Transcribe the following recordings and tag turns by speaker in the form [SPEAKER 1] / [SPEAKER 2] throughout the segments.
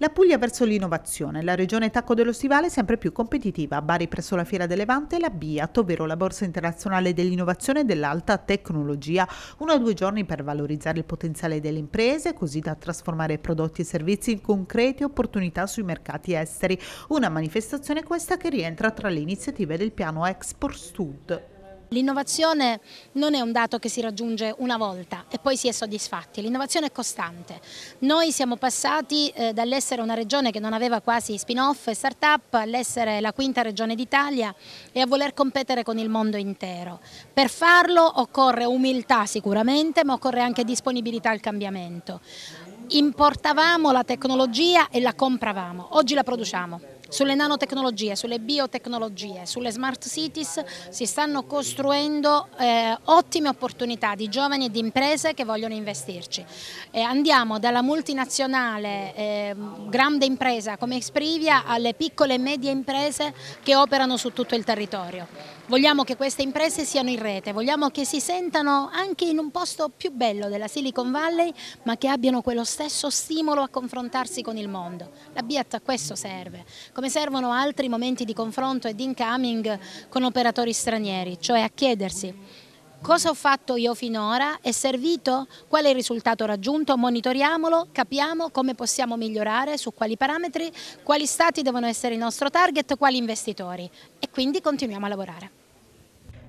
[SPEAKER 1] La Puglia verso l'innovazione, la regione Tacco dello Stivale sempre più competitiva, a Bari presso la Fiera del Levante la BIAT, ovvero la Borsa Internazionale dell'Innovazione e dell'Alta Tecnologia, uno o due giorni per valorizzare il potenziale delle imprese, così da trasformare prodotti e servizi in concrete opportunità sui mercati esteri. Una manifestazione questa che rientra tra le iniziative del piano Export Stud.
[SPEAKER 2] L'innovazione non è un dato
[SPEAKER 1] che si raggiunge una
[SPEAKER 2] volta e poi si è soddisfatti, l'innovazione è costante. Noi siamo passati eh, dall'essere una regione che non aveva quasi spin-off e start-up all'essere la quinta regione d'Italia e a voler competere con il mondo intero. Per farlo occorre umiltà sicuramente, ma occorre anche disponibilità al cambiamento. Importavamo la tecnologia e la compravamo, oggi la produciamo sulle nanotecnologie, sulle biotecnologie, sulle smart cities si stanno costruendo eh, ottime opportunità di giovani e di imprese che vogliono investirci. Eh, andiamo dalla multinazionale eh, grande impresa come Exprivia alle piccole e medie imprese che operano su tutto il territorio. Vogliamo che queste imprese siano in rete, vogliamo che si sentano anche in un posto più bello della Silicon Valley, ma che abbiano quello stesso stimolo a confrontarsi con il mondo. La BIAT a questo serve, come servono altri momenti di confronto e di incoming con operatori stranieri, cioè a chiedersi Cosa ho fatto io finora? È servito? Qual è il risultato raggiunto? Monitoriamolo, capiamo come possiamo migliorare, su quali parametri, quali stati devono essere il nostro target, quali investitori e quindi continuiamo a lavorare.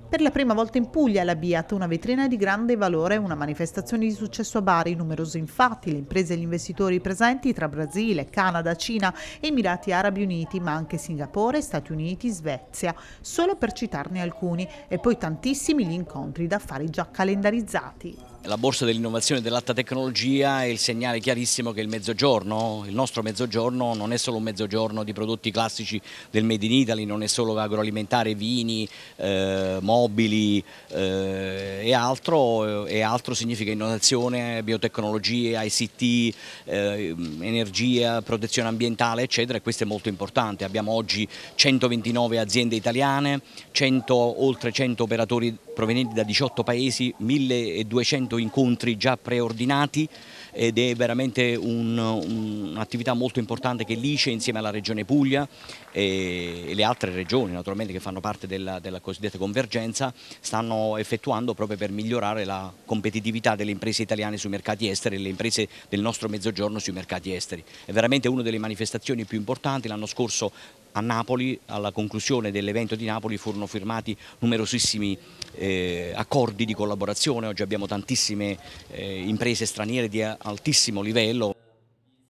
[SPEAKER 1] Per la prima volta in Puglia la Biat, una vetrina di grande valore, una manifestazione di successo a Bari, numerose infatti le imprese e gli investitori presenti tra Brasile, Canada, Cina, Emirati Arabi Uniti, ma anche Singapore, Stati Uniti, Svezia, solo per citarne alcuni, e poi tantissimi gli incontri d'affari già calendarizzati.
[SPEAKER 3] La borsa dell'innovazione e dell'alta tecnologia è il segnale chiarissimo che il mezzogiorno, il nostro mezzogiorno non è solo un mezzogiorno di prodotti classici del Made in Italy, non è solo agroalimentare, vini, eh, mobili eh, e altro, eh, e altro significa innovazione, biotecnologie, ICT, eh, energia, protezione ambientale eccetera e questo è molto importante. Abbiamo oggi 129 aziende italiane, 100, oltre 100 operatori provenienti da 18 paesi, 1200 incontri già preordinati ed è veramente un'attività un molto importante che l'ICE insieme alla Regione Puglia e, e, le altre regioni naturalmente che fanno parte della, della cosiddetta convergenza stanno effettuando proprio per migliorare la competitività delle imprese italiane sui mercati esteri e le imprese del nostro mezzogiorno sui mercati esteri. È veramente una delle manifestazioni più importanti, l'anno scorso a Napoli, alla conclusione dell'evento di Napoli, furono firmati numerosissimi eh, accordi di collaborazione, oggi abbiamo tantissime eh, imprese straniere di altissimo livello.